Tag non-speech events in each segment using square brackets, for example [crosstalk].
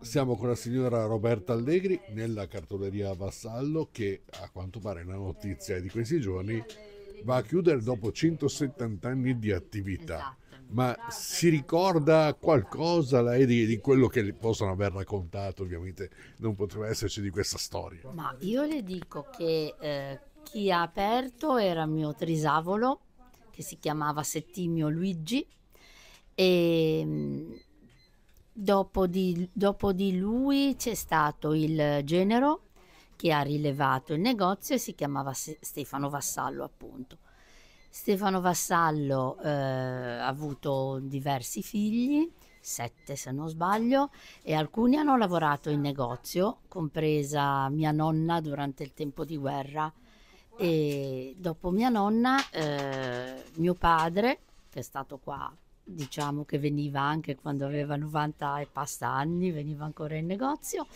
Siamo con la signora Roberta Allegri nella cartoleria Vassallo che a quanto pare la notizia di questi giorni va a chiudere dopo 170 anni di attività. Ma si ricorda qualcosa lei di, di quello che le possono aver raccontato? Ovviamente non poteva esserci di questa storia. Ma io le dico che eh, chi ha aperto era mio trisavolo che si chiamava Settimio Luigi e mm, Dopo di, dopo di, lui c'è stato il genero che ha rilevato il negozio e si chiamava Stefano Vassallo appunto. Stefano Vassallo eh, ha avuto diversi figli, sette se non sbaglio, e alcuni hanno lavorato in negozio, compresa mia nonna durante il tempo di guerra. E dopo mia nonna, eh, mio padre, che è stato qua diciamo che veniva anche quando aveva 90 e passa anni, veniva ancora in negozio.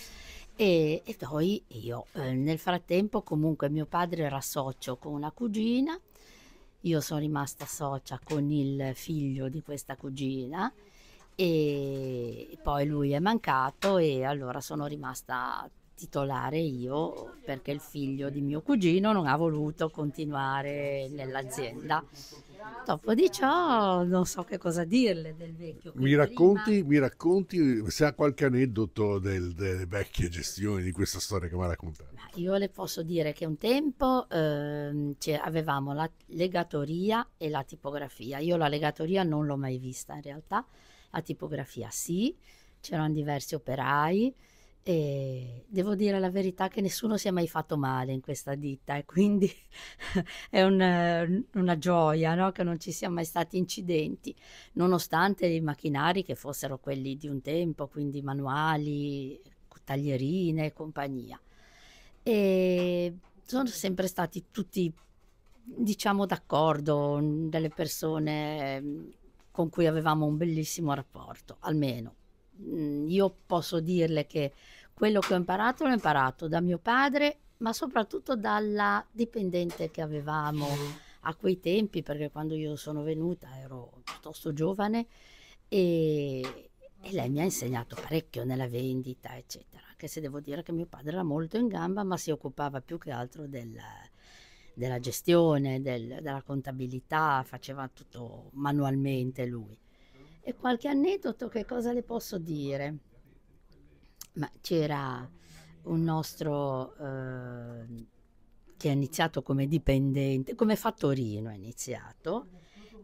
E, e poi io, eh, nel frattempo comunque mio padre era socio con una cugina, io sono rimasta socia con il figlio di questa cugina e poi lui è mancato e allora sono rimasta titolare io perché il figlio di mio cugino non ha voluto continuare nell'azienda Dopo di ciò non so che cosa dirle del vecchio. Mi racconti, prima... mi racconti, se ha qualche aneddoto del, delle vecchie gestioni di questa storia che mi ha raccontato. Io le posso dire che un tempo eh, avevamo la legatoria e la tipografia. Io la legatoria non l'ho mai vista in realtà, la tipografia sì, c'erano diversi operai e devo dire la verità che nessuno si è mai fatto male in questa ditta e quindi [laughs] è un, una gioia no? che non ci siano mai stati incidenti, nonostante i macchinari che fossero quelli di un tempo, quindi manuali, taglierine e compagnia. E sono sempre stati tutti, diciamo, d'accordo, mm, delle persone mm, con cui avevamo un bellissimo rapporto, almeno Mm, io posso dirle che quello che ho imparato l'ho imparato da mio padre, ma soprattutto dalla dipendente che avevamo mm. a quei tempi, perché quando io sono venuta ero piuttosto giovane e, e lei mi ha insegnato parecchio nella vendita, eccetera. Anche se devo dire che mio padre era molto in gamba, ma si occupava più che altro del, della gestione, del, della contabilità, faceva tutto manualmente lui. E qualche aneddoto, che cosa le posso dire? Ma c'era un nostro eh, che ha iniziato come dipendente, come fattorino ha iniziato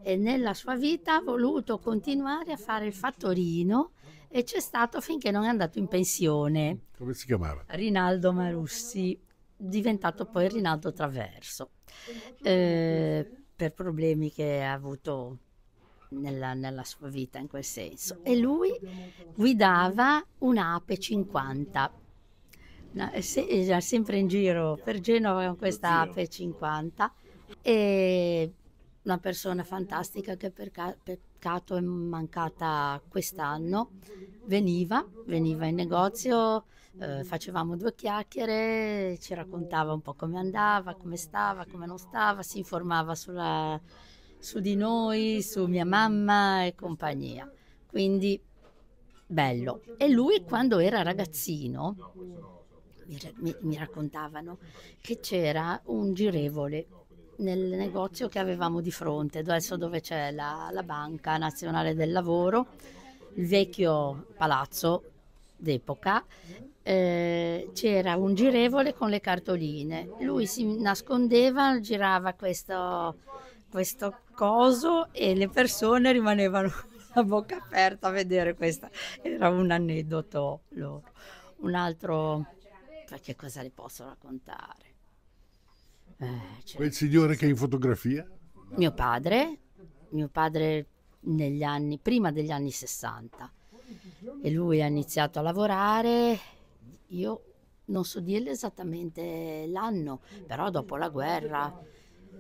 e nella sua vita ha voluto continuare a fare il fattorino e c'è stato finché non è andato in pensione. Come si chiamava? Rinaldo Marussi, diventato poi Rinaldo Traverso, eh, per problemi che ha avuto nella, nella, sua vita in quel senso. E lui guidava un'ape 50. Eh, era sempre in giro per Genova con questa ape 50 e una persona fantastica che per ca- peccato è mancata quest'anno veniva, veniva in negozio eh, facevamo due chiacchiere ci raccontava un po' come andava come stava come non stava si informava sulla su di noi, su mia mamma e compagnia. Quindi bello. E lui quando era ragazzino mi, mi, mi raccontavano che c'era un girevole nel negozio che avevamo di fronte, adesso dove c'è la, la Banca Nazionale del Lavoro, il vecchio palazzo d'epoca, eh, c'era un girevole con le cartoline. Lui si nascondeva, girava questo questo coso e le persone rimanevano [laughs] a bocca aperta a vedere questa. Era un aneddoto loro. Un altro, che cosa le posso raccontare? Eh, cioè, Quel signore che è in fotografia? Mio padre, mio padre negli anni, prima degli anni 60 e lui ha iniziato a lavorare, io non so dirle esattamente l'anno, però dopo la guerra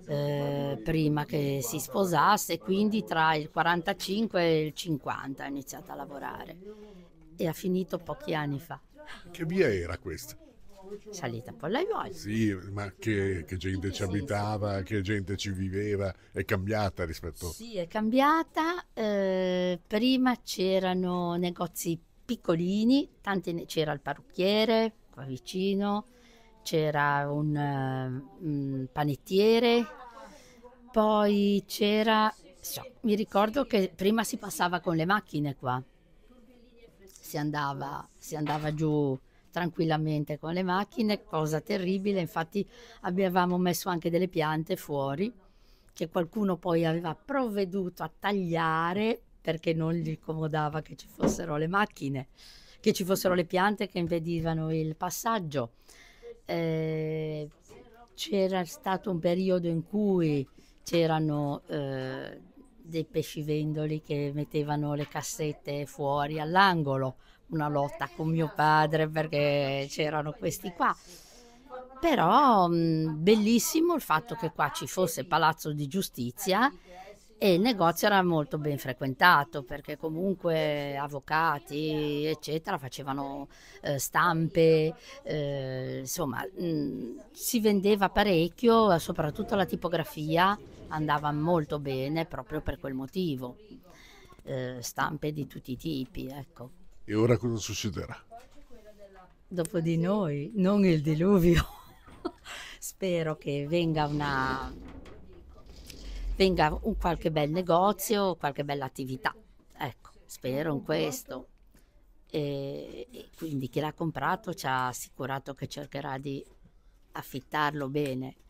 eh, prima che si sposasse, quindi tra il 45 e il 50 ha iniziato a lavorare e ha finito pochi anni fa. Che via era questa? Salita poi lei vuole. Sì, ma che, che gente ci abitava, che gente ci viveva, è cambiata rispetto... Sì, è cambiata. Eh, prima c'erano negozi piccolini, tanti, c'era il parrucchiere qua vicino, c'era un, uh, panettiere, poi c'era... So, mi ricordo che prima si passava con le macchine qua, si andava, si andava giù tranquillamente con le macchine, cosa terribile, infatti avevamo messo anche delle piante fuori che qualcuno poi aveva provveduto a tagliare perché non gli comodava che ci fossero le macchine, che ci fossero le piante che impedivano il passaggio. Eh, c'era stato un periodo in cui c'erano eh, dei pescivendoli che mettevano le cassette fuori all'angolo, una lotta con mio padre perché c'erano questi qua. Però mh, mm, bellissimo il fatto che qua ci fosse Palazzo di Giustizia e il negozio era molto ben frequentato perché comunque avvocati eccetera facevano eh, stampe eh, insomma mh, mm, si vendeva parecchio soprattutto la tipografia andava molto bene proprio per quel motivo eh, stampe di tutti i tipi ecco e ora cosa succederà? dopo di noi non il diluvio [laughs] spero che venga una venga un qualche bel negozio, qualche bella attività. Ecco, spero in questo. E, e quindi chi l'ha comprato ci ha assicurato che cercherà di affittarlo bene